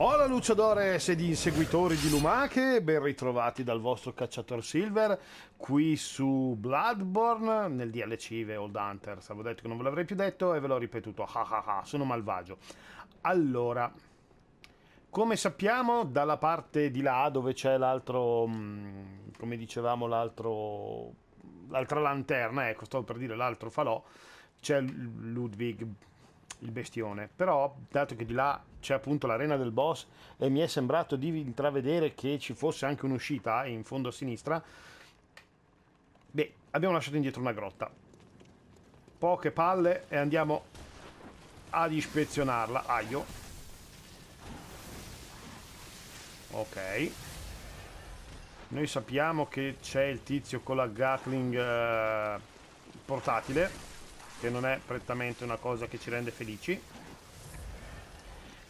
Hola Luciadores ed inseguitori di lumache, ben ritrovati dal vostro cacciatore Silver qui su Bloodborne nel DLC The Old Hunter. Avevo detto che non ve l'avrei più detto e ve l'ho ripetuto, ah ah ah, sono malvagio. Allora, come sappiamo dalla parte di là dove c'è l'altro, mm, come dicevamo l'altro, l'altra lanterna, ecco sto per dire l'altro falò, c'è Ludwig il bestione, però dato che di là c'è appunto l'arena del boss e mi è sembrato di intravedere che ci fosse anche un'uscita in fondo a sinistra, beh, abbiamo lasciato indietro una grotta. Poche palle e andiamo ad ispezionarla. Aio. Ok. Noi sappiamo che c'è il tizio con la Gatling eh, portatile che non è prettamente una cosa che ci rende felici.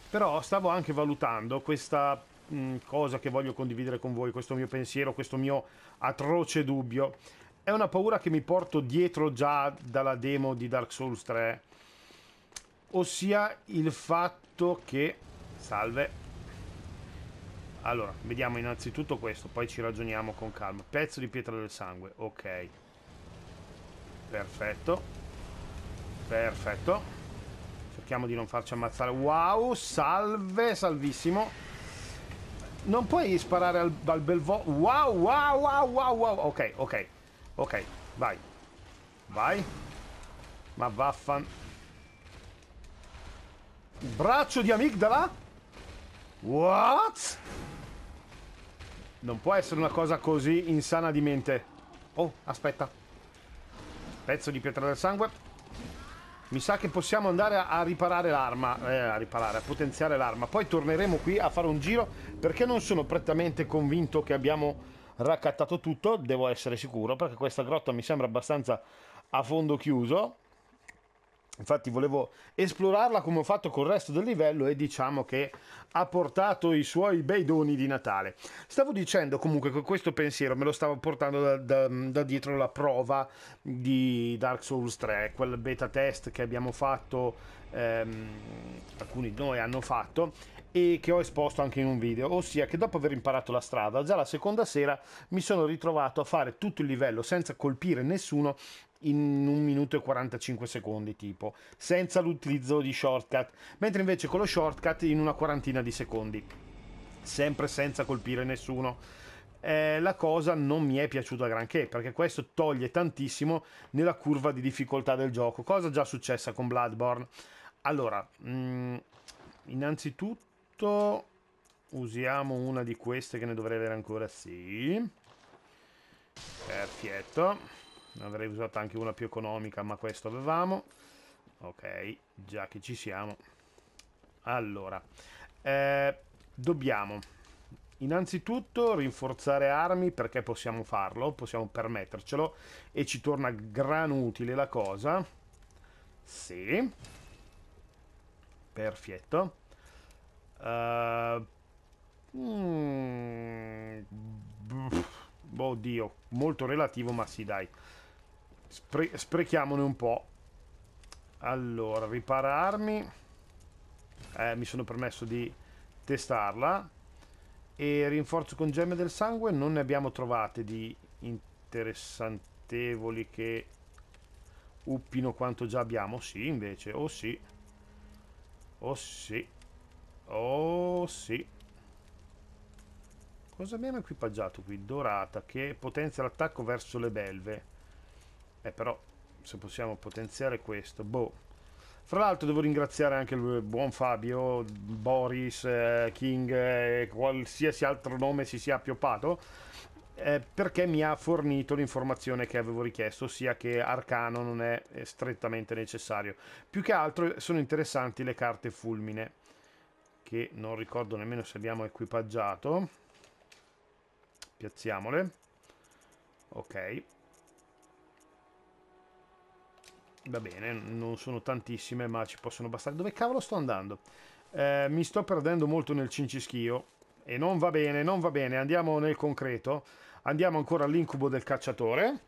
Però stavo anche valutando questa mh, mm, cosa che voglio condividere con voi, questo mio pensiero, questo mio atroce dubbio. È una paura che mi porto dietro già dalla demo di Dark Souls 3, ossia il fatto che... Salve. Allora, vediamo innanzitutto questo, poi ci ragioniamo con calma. Pezzo di pietra del sangue, ok. Perfetto. Perfetto. Cerchiamo di non farci ammazzare. Wow, salve, salvissimo. Non puoi sparare al, al bel vo... Wow, wow, wow, wow, wow. Ok, ok, ok, vai. Vai. Ma vaffan... Braccio di amigdala? What? Non può essere una cosa così insana di mente. Oh, aspetta. Pezzo di pietra del sangue. Mi sa che possiamo andare a, riparare l'arma, eh, a riparare, a potenziare l'arma. Poi torneremo qui a fare un giro perché non sono prettamente convinto che abbiamo raccattato tutto, devo essere sicuro, perché questa grotta mi sembra abbastanza a fondo chiuso. Infatti volevo esplorarla come ho fatto col resto del livello e diciamo che ha portato i suoi bei doni di Natale. Stavo dicendo comunque che questo pensiero me lo stavo portando da, da, da dietro la prova di Dark Souls 3, quel beta test che abbiamo fatto, ehm, alcuni di noi hanno fatto e che ho esposto anche in un video, ossia che dopo aver imparato la strada, già la seconda sera mi sono ritrovato a fare tutto il livello senza colpire nessuno in un minuto e 45 secondi tipo, senza l'utilizzo di shortcut, mentre invece con lo shortcut in una quarantina di secondi, sempre senza colpire nessuno. Eh, la cosa non mi è piaciuta granché perché questo toglie tantissimo nella curva di difficoltà del gioco, cosa già successa con Bloodborne. Allora, mh, mm, innanzitutto usiamo una di queste che ne dovrei avere ancora, sì. Perfetto avrei usato anche una più economica ma questo avevamo ok già che ci siamo allora eh, dobbiamo innanzitutto rinforzare armi perché possiamo farlo possiamo permettercelo e ci torna gran utile la cosa sì perfetto uh, mm, oddio boh, molto relativo ma sì dai Spre sprechiamone un po'. Allora, ripararmi. Eh, mi sono permesso di testarla. E rinforzo con gemme del sangue. Non ne abbiamo trovate di interessantevoli che uppino quanto già abbiamo. Sì, invece. Oh sì. Oh sì. Oh sì. Cosa abbiamo equipaggiato qui? Dorata, che potenzia l'attacco verso le belve. Eh, però, se possiamo potenziare questo, boh. Fra l'altro devo ringraziare anche il buon Fabio, Boris, eh, King, eh, qualsiasi altro nome si sia appioppato, eh, perché mi ha fornito l'informazione che avevo richiesto, ossia che Arcano non è eh, strettamente necessario. Più che altro sono interessanti le carte fulmine, che non ricordo nemmeno se abbiamo equipaggiato. Piazziamole. Ok. Va bene, non sono tantissime, ma ci possono bastare. Dove cavolo sto andando? Eh, mi sto perdendo molto nel cincischio. E non va bene, non va bene. Andiamo nel concreto. Andiamo ancora all'incubo del cacciatore.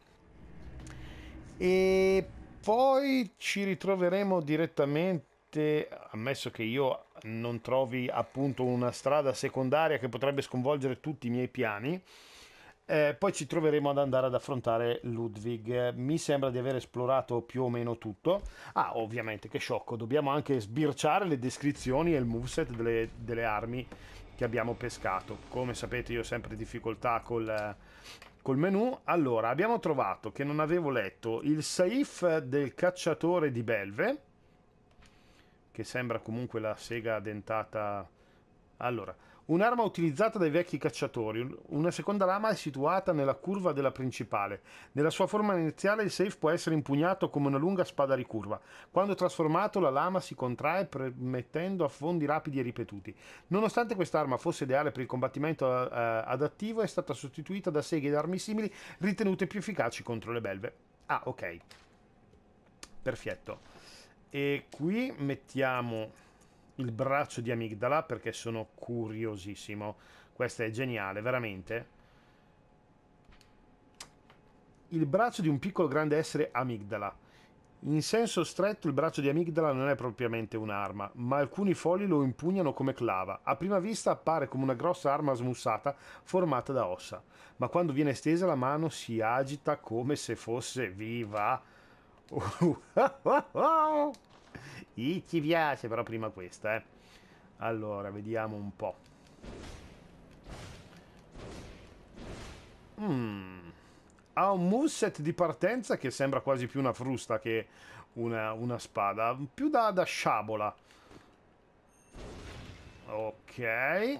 E poi ci ritroveremo direttamente ammesso che io non trovi appunto una strada secondaria che potrebbe sconvolgere tutti i miei piani eh, poi ci troveremo ad andare ad affrontare Ludwig. Mi sembra di aver esplorato più o meno tutto. Ah, ovviamente, che sciocco! Dobbiamo anche sbirciare le descrizioni e il moveset delle, delle armi che abbiamo pescato. Come sapete, io ho sempre difficoltà col, col menu. Allora, abbiamo trovato che non avevo letto il safe del cacciatore di belve, che sembra comunque la sega dentata. Allora, Un'arma utilizzata dai vecchi cacciatori, una seconda lama è situata nella curva della principale. Nella sua forma iniziale il safe può essere impugnato come una lunga spada ricurva. Quando trasformato la lama si contrae permettendo affondi rapidi e ripetuti. Nonostante quest'arma fosse ideale per il combattimento eh, eh, adattivo è stata sostituita da seghe ed armi simili ritenute più efficaci contro le belve. Ah, ok. Perfetto. E qui mettiamo il braccio di amigdala perché sono curiosissimo. Questa è geniale, veramente. Il braccio di un piccolo grande essere amigdala. In senso stretto il braccio di amigdala non è propriamente un'arma, ma alcuni folli lo impugnano come clava. A prima vista appare come una grossa arma smussata formata da ossa, ma quando viene stesa la mano si agita come se fosse viva. Uh, ah, ah, ah. I ti piace, però prima questa, eh. Allora, vediamo un po'. Mm. Ha un moveset di partenza che sembra quasi più una frusta che una, una spada. Più da, da sciabola. Ok.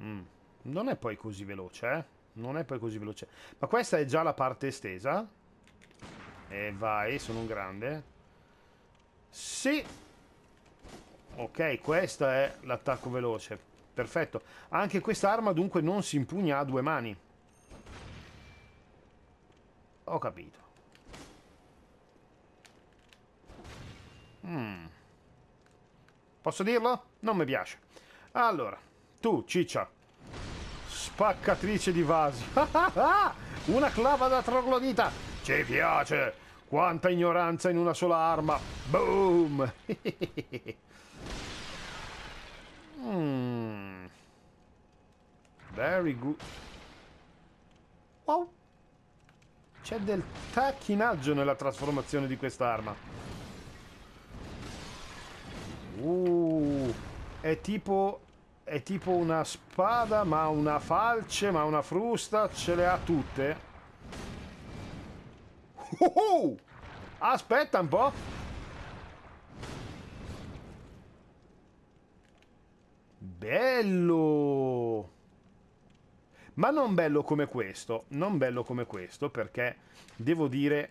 Mm. Non è poi così veloce, eh? Non è poi così veloce. Ma questa è già la parte estesa? E vai, sono un grande. Sì. Ok, questa è l'attacco veloce. Perfetto. Anche quest'arma dunque non si impugna a due mani. Ho capito. Mm. Posso dirlo? Non mi piace. Allora, tu, ciccia. Spaccatrice di vasi. Una clava da troglodita. Ci piace. Quanta ignoranza in una sola arma! Boom! Hmm. Very good. Wow! C'è del tacchinaggio nella trasformazione di quest'arma. Uh, è tipo... È tipo una spada, ma una falce, ma una frusta, ce le ha tutte. Uh oh! Aspetta un po'. Bello! Ma non bello come questo, non bello come questo, perché devo dire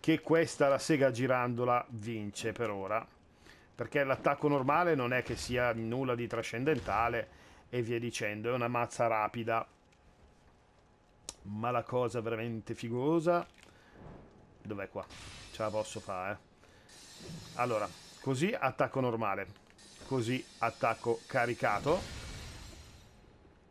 che questa la sega girandola vince per ora. Perché l'attacco normale non è che sia nulla di trascendentale e via dicendo, è una mazza rapida. Ma la cosa veramente figosa Dov'è qua? Ce la posso fare. Eh. Allora, così attacco normale. Così attacco caricato.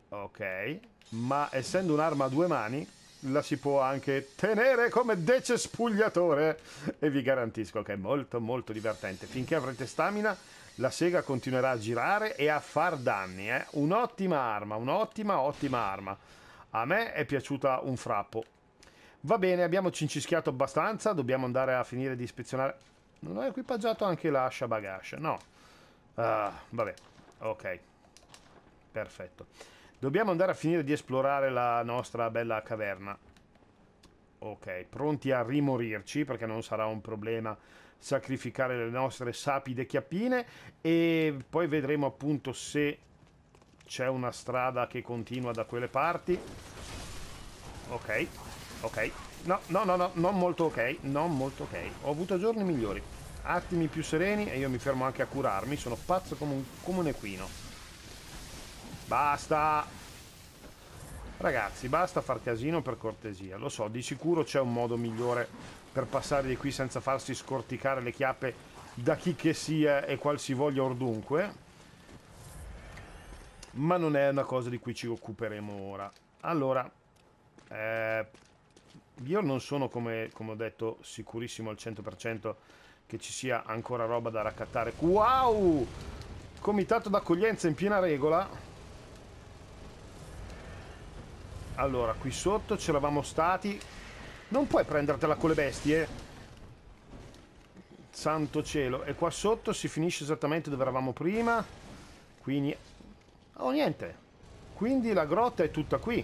Ok. Ma essendo un'arma a due mani, la si può anche tenere come decespugliatore. E vi garantisco che è molto molto divertente. Finché avrete stamina, la sega continuerà a girare e a far danni. Eh? Un'ottima arma, un'ottima ottima arma. A me è piaciuta un frappo. Va bene, abbiamo cincischiato abbastanza, dobbiamo andare a finire di ispezionare... Non ho equipaggiato anche l'ascia bagascia, no. Uh, vabbè, ok. Perfetto. Dobbiamo andare a finire di esplorare la nostra bella caverna. Ok, pronti a rimorirci, perché non sarà un problema sacrificare le nostre sapide chiappine. E poi vedremo appunto se c'è una strada che continua da quelle parti. Ok ok. No, no, no, no, non molto ok, non molto ok. Ho avuto giorni migliori, attimi più sereni e io mi fermo anche a curarmi, sono pazzo come un, come un equino. Basta! Ragazzi, basta far casino per cortesia, lo so, di sicuro c'è un modo migliore per passare di qui senza farsi scorticare le chiappe da chi che sia e qualsivoglia ordunque. Ma non è una cosa di cui ci occuperemo ora. Allora, eh, io non sono, come, come ho detto, sicurissimo al 100% che ci sia ancora roba da raccattare. Wow! Comitato d'accoglienza in piena regola. Allora, qui sotto c'eravamo stati. Non puoi prendertela con le bestie. Santo cielo. E qua sotto si finisce esattamente dove eravamo prima. Quindi... Oh, niente. Quindi la grotta è tutta qui.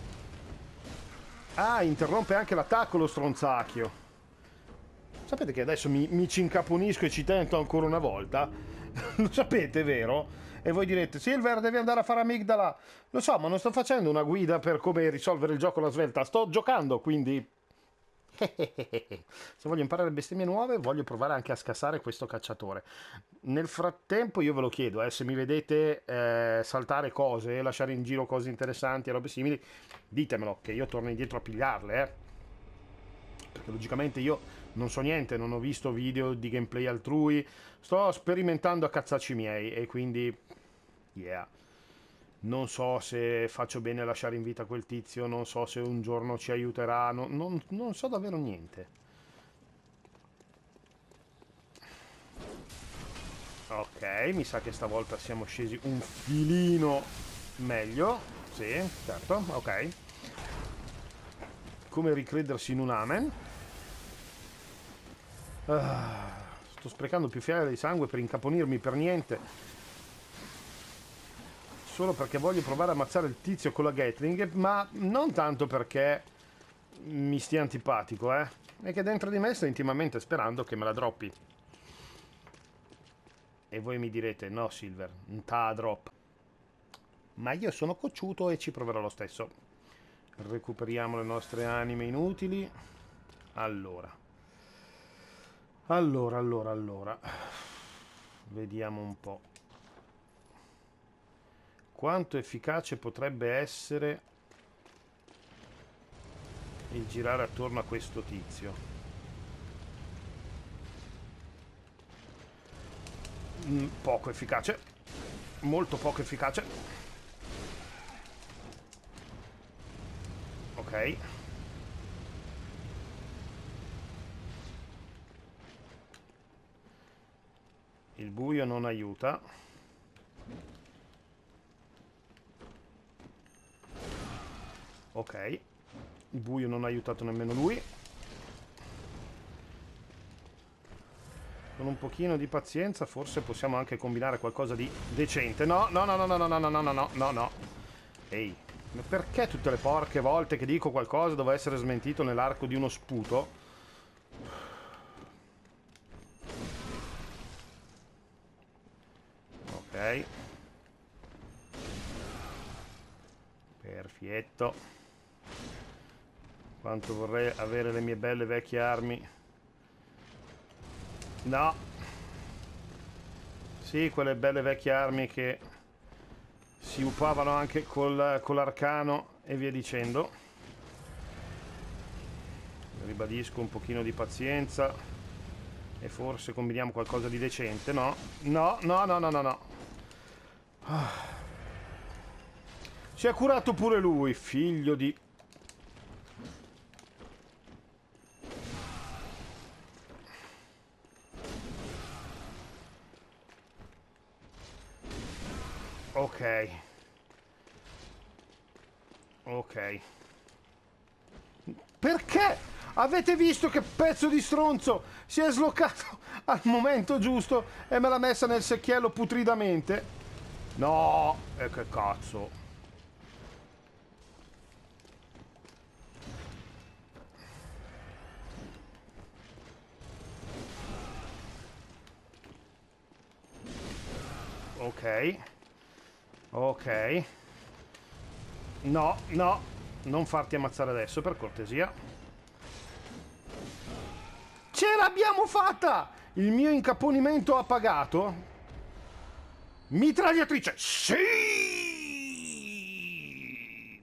Ah, interrompe anche l'attacco lo stronzacchio. Sapete che adesso mi, mi ci incaponisco e ci tento ancora una volta? Lo sapete, vero? E voi direte, Silver, devi andare a fare amigdala. Lo so, ma non sto facendo una guida per come risolvere il gioco alla svelta. Sto giocando, quindi Se voglio imparare bestemmie nuove, voglio provare anche a scassare questo cacciatore. Nel frattempo, io ve lo chiedo: eh, se mi vedete eh, saltare cose, lasciare in giro cose interessanti e robe simili, ditemelo che io torno indietro a pigliarle. Eh. Perché logicamente io non so niente, non ho visto video di gameplay altrui. Sto sperimentando a cazzacci miei e quindi. Yeah non so se faccio bene a lasciare in vita quel tizio, non so se un giorno ci aiuterà, non, non, non so davvero niente. Ok, mi sa che stavolta siamo scesi un filino meglio. Sì, certo, ok. Come ricredersi in un amen. Uh, sto sprecando più fiale di sangue per incaponirmi per niente solo perché voglio provare a ammazzare il tizio con la Gatling, ma non tanto perché mi stia antipatico, eh. È che dentro di me sto intimamente sperando che me la droppi. E voi mi direte, no Silver, ta drop. Ma io sono cocciuto e ci proverò lo stesso. Recuperiamo le nostre anime inutili. Allora. Allora, allora, allora. Vediamo un po' quanto efficace potrebbe essere il girare attorno a questo tizio mm, poco efficace molto poco efficace ok il buio non aiuta Ok. Il buio non ha aiutato nemmeno lui. Con un pochino di pazienza forse possiamo anche combinare qualcosa di decente. No, no, no, no, no, no, no, no, no, no, no. Ehi, ma perché tutte le porche volte che dico qualcosa deve essere smentito nell'arco di uno sputo? Ok. Perfetto. Quanto vorrei avere le mie belle vecchie armi. No. Sì, quelle belle vecchie armi che si upavano anche col, con l'arcano e via dicendo. Ribadisco un pochino di pazienza e forse combiniamo qualcosa di decente, no? No, no, no, no, no, no. Ah. Si è curato pure lui, figlio di... Ok. Ok. Perché? Avete visto che pezzo di stronzo si è sloccato al momento giusto e me l'ha messa nel secchiello putridamente? No, e che cazzo. Ok. Ok. No, no, non farti ammazzare adesso, per cortesia. Ce l'abbiamo fatta! Il mio incapponimento ha pagato. Mitragliatrice! Sì!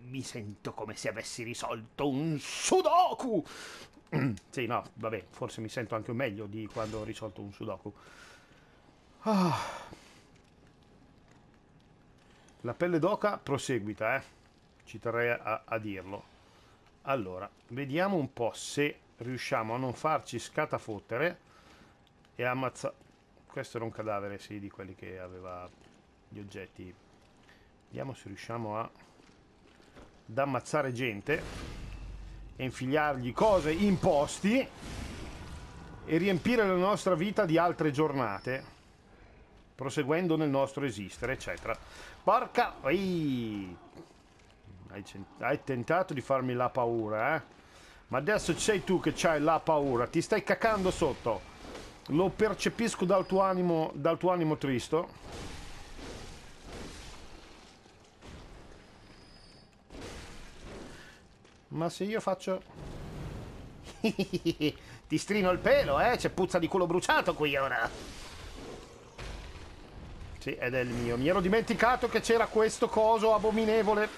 Mi sento come se avessi risolto un sudoku! sì, no, vabbè, forse mi sento anche meglio di quando ho risolto un sudoku. Ah... La pelle d'oca proseguita, eh? ci terrei a, a dirlo. Allora, vediamo un po' se riusciamo a non farci scatafottere e ammazzare... Questo era un cadavere, sì, di quelli che aveva gli oggetti. Vediamo se riusciamo a... ad ammazzare gente e infilargli cose in posti e riempire la nostra vita di altre giornate proseguendo nel nostro esistere, eccetera. Porca... Ehi! Hai, hai tentato di farmi la paura, eh? Ma adesso sei tu che c'hai la paura, ti stai cacando sotto. Lo percepisco dal tuo animo, dal tuo animo tristo. Ma se io faccio... Ti strino il pelo, eh? C'è puzza di culo bruciato qui ora. Sì, ed è il mio. Mi ero dimenticato che c'era questo coso abominevole.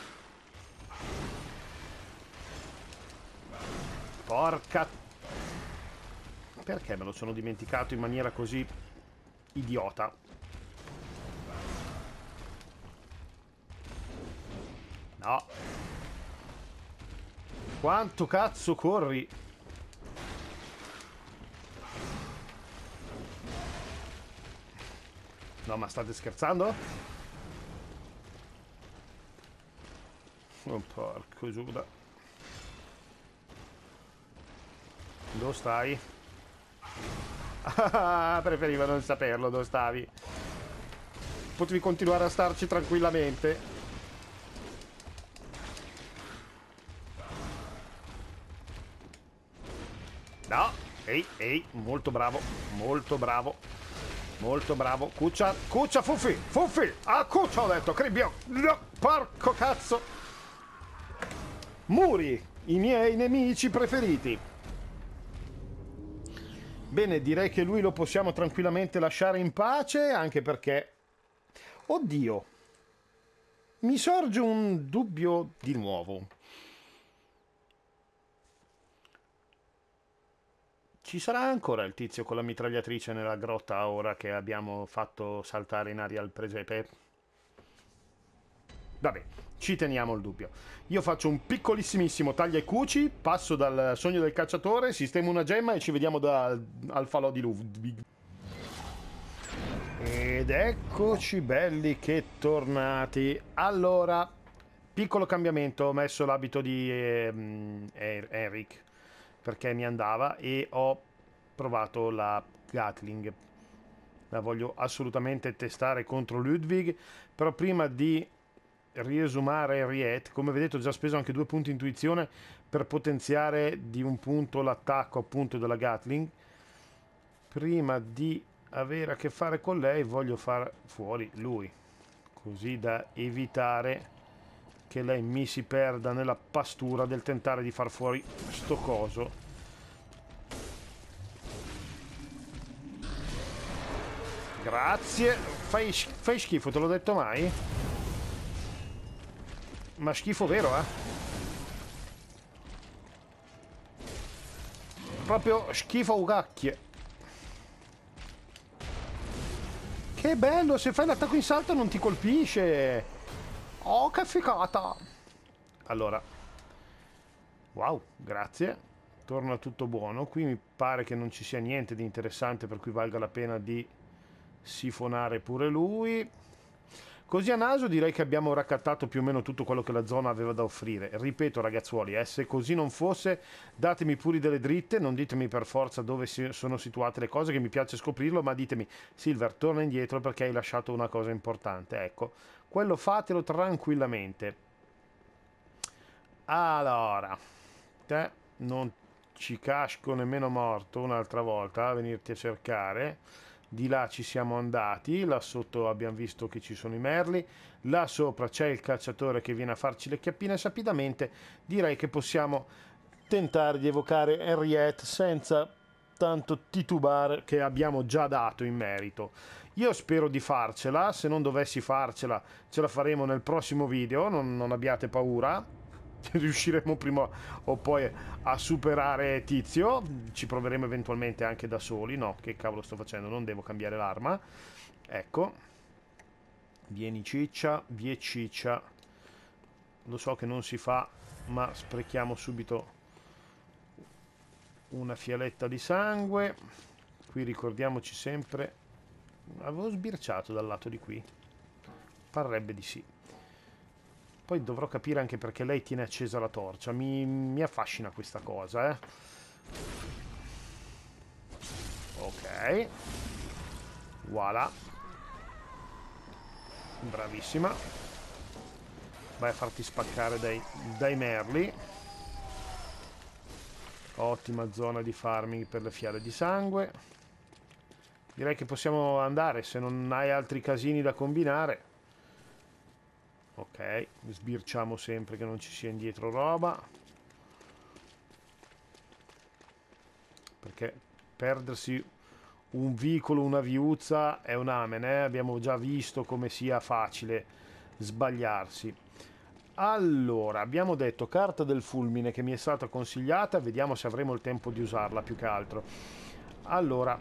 Porca... Perché me lo sono dimenticato in maniera così idiota? No. Quanto cazzo corri? No, ma state scherzando? Oh, porco Giuda. Dove stai? Ah, preferiva non saperlo dove stavi. Potevi continuare a starci tranquillamente. No, ehi, ehi, molto bravo, molto bravo. Molto bravo. Cuccia, cuccia, fuffi, fuffi. a cuccia ho detto, cribbio. No, porco cazzo. Muri, i miei nemici preferiti. Bene, direi che lui lo possiamo tranquillamente lasciare in pace, anche perché... Oddio, mi sorge un dubbio di nuovo. Ci sarà ancora il tizio con la mitragliatrice nella grotta ora che abbiamo fatto saltare in aria il presepe? Vabbè, ci teniamo il dubbio. Io faccio un piccolissimissimo taglia e cuci, passo dal sogno del cacciatore, sistemo una gemma e ci vediamo da, al falò di Ludwig. Ed eccoci belli che tornati. Allora, piccolo cambiamento, ho messo l'abito di eh, Eric perché mi andava e ho provato la Gatling. La voglio assolutamente testare contro Ludwig, però prima di riesumare Riet, come vedete ho già speso anche due punti intuizione per potenziare di un punto l'attacco appunto della Gatling. Prima di avere a che fare con lei voglio far fuori lui, così da evitare che lei mi si perda nella pastura del tentare di far fuori sto coso grazie fai, fai schifo te l'ho detto mai ma schifo vero eh proprio schifo ugacchie che bello se fai l'attacco in salto non ti colpisce Oh, che figata! Allora. Wow, grazie. Torna tutto buono. Qui mi pare che non ci sia niente di interessante per cui valga la pena di sifonare pure lui. Così a naso direi che abbiamo raccattato più o meno tutto quello che la zona aveva da offrire. Ripeto ragazzuoli, eh, se così non fosse datemi pure delle dritte, non ditemi per forza dove si sono situate le cose, che mi piace scoprirlo, ma ditemi Silver torna indietro perché hai lasciato una cosa importante. Ecco, quello fatelo tranquillamente. Allora, te non ci casco nemmeno morto un'altra volta a venirti a cercare di là ci siamo andati, là sotto abbiamo visto che ci sono i merli, là sopra c'è il cacciatore che viene a farci le chiappine sapidamente, direi che possiamo tentare di evocare Henriette senza tanto titubare che abbiamo già dato in merito. Io spero di farcela, se non dovessi farcela ce la faremo nel prossimo video, non, non abbiate paura riusciremo prima o poi a superare Tizio. Ci proveremo eventualmente anche da soli. No, che cavolo sto facendo? Non devo cambiare l'arma. Ecco. Vieni ciccia, vie ciccia. Lo so che non si fa, ma sprechiamo subito una fialetta di sangue. Qui ricordiamoci sempre... Avevo sbirciato dal lato di qui. Parrebbe di sì. Poi dovrò capire anche perché lei tiene accesa la torcia. Mi, mi affascina questa cosa, eh. Ok. Voilà. Bravissima. Vai a farti spaccare dai, dai merli. Ottima zona di farming per le fiale di sangue. Direi che possiamo andare se non hai altri casini da combinare ok sbirciamo sempre che non ci sia indietro roba perché perdersi un vicolo una viuzza è un amen eh? abbiamo già visto come sia facile sbagliarsi allora abbiamo detto carta del fulmine che mi è stata consigliata vediamo se avremo il tempo di usarla più che altro allora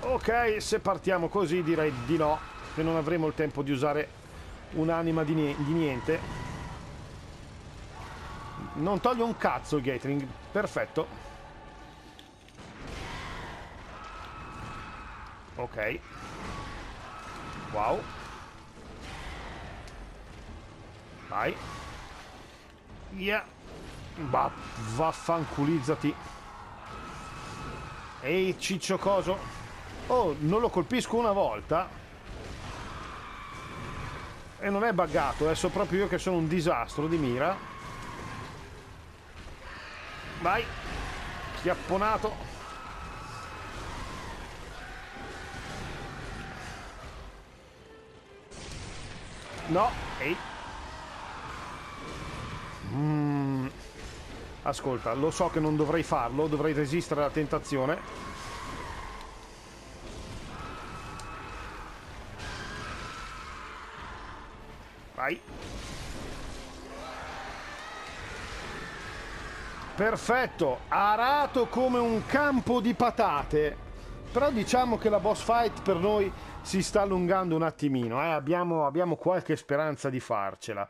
ok se partiamo così direi di no che non avremo il tempo di usare un'anima di, niente non toglie un cazzo il Gatling perfetto ok wow vai yeah Va vaffanculizzati ehi ciccio coso oh non lo colpisco una volta e non è buggato, adesso eh, proprio io che sono un disastro di mira. Vai! schiapponato. No, ehi! Mm. Ascolta, lo so che non dovrei farlo, dovrei resistere alla tentazione. Vai. Perfetto, arato come un campo di patate. Però diciamo che la boss fight per noi si sta allungando un attimino, eh? abbiamo, abbiamo, qualche speranza di farcela.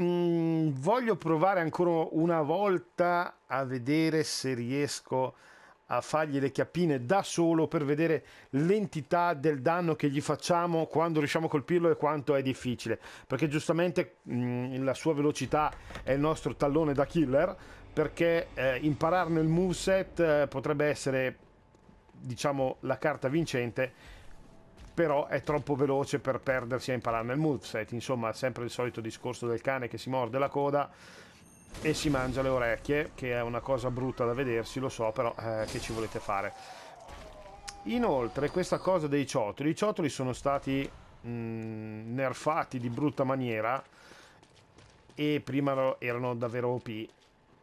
Mm, voglio provare ancora una volta a vedere se riesco a a fargli le chiappine da solo per vedere l'entità del danno che gli facciamo quando riusciamo a colpirlo e quanto è difficile. Perché giustamente mh, mm, la sua velocità è il nostro tallone da killer, perché eh, impararne il moveset eh, potrebbe essere, diciamo, la carta vincente però è troppo veloce per perdersi a imparare nel moveset. Insomma, sempre il solito discorso del cane che si morde la coda e si mangia le orecchie, che è una cosa brutta da vedersi, lo so, però eh, che ci volete fare. Inoltre questa cosa dei ciotoli, i ciotoli sono stati mh, mm, nerfati di brutta maniera e prima erano davvero OP,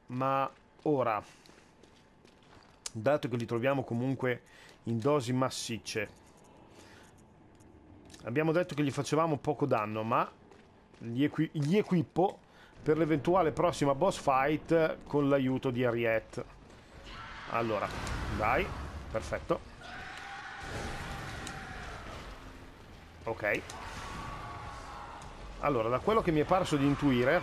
ma ora, dato che li troviamo comunque in dosi massicce, abbiamo detto che gli facevamo poco danno, ma gli, equi gli equippo per l'eventuale prossima boss fight con l'aiuto di Ariette. Allora, dai, perfetto. Ok. Allora, da quello che mi è parso di intuire,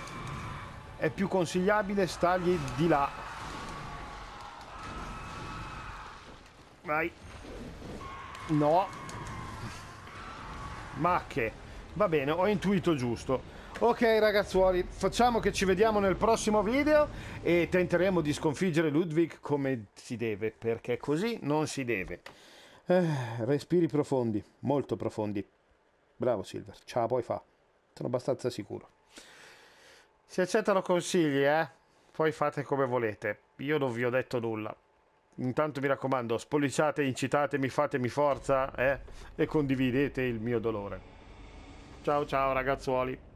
è più consigliabile stargli di là. Vai. No. Ma che? Va bene, ho intuito giusto. Ok ragazzuoli, facciamo che ci vediamo nel prossimo video e tenteremo di sconfiggere Ludwig come si deve, perché così non si deve. Eh, respiri profondi, molto profondi. Bravo Silver, ce la puoi fa. Sono abbastanza sicuro. Si accettano consigli, eh? Poi fate come volete. Io non vi ho detto nulla. Intanto mi raccomando, spolliciate, incitatemi, fatemi forza eh? e condividete il mio dolore. Ciao ciao ragazzuoli.